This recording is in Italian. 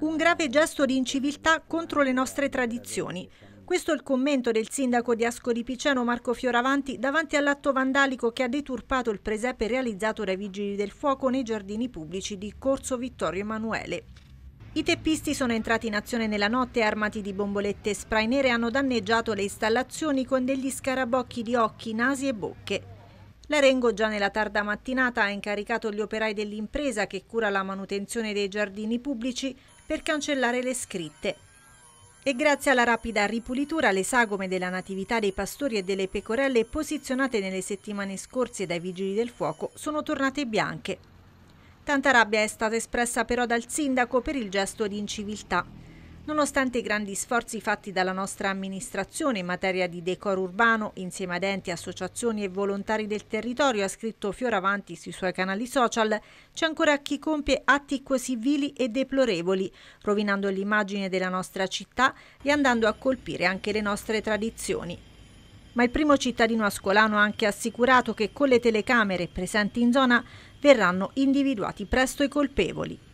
Un grave gesto di inciviltà contro le nostre tradizioni. Questo è il commento del sindaco di Ascoli Piceno Marco Fioravanti davanti all'atto vandalico che ha deturpato il presepe realizzato dai Vigili del Fuoco nei giardini pubblici di Corso Vittorio Emanuele. I teppisti sono entrati in azione nella notte armati di bombolette e spray nere e hanno danneggiato le installazioni con degli scarabocchi di occhi, nasi e bocche. L'arengo già nella tarda mattinata ha incaricato gli operai dell'impresa che cura la manutenzione dei giardini pubblici per cancellare le scritte. E grazie alla rapida ripulitura le sagome della natività dei pastori e delle pecorelle posizionate nelle settimane scorse dai vigili del fuoco sono tornate bianche. Tanta rabbia è stata espressa però dal sindaco per il gesto di inciviltà. Nonostante i grandi sforzi fatti dalla nostra amministrazione in materia di decoro urbano, insieme ad enti, associazioni e volontari del territorio, ha scritto Fioravanti sui suoi canali social, c'è ancora chi compie atti così vili e deplorevoli, rovinando l'immagine della nostra città e andando a colpire anche le nostre tradizioni. Ma il primo cittadino ascolano ha anche assicurato che con le telecamere presenti in zona verranno individuati presto i colpevoli.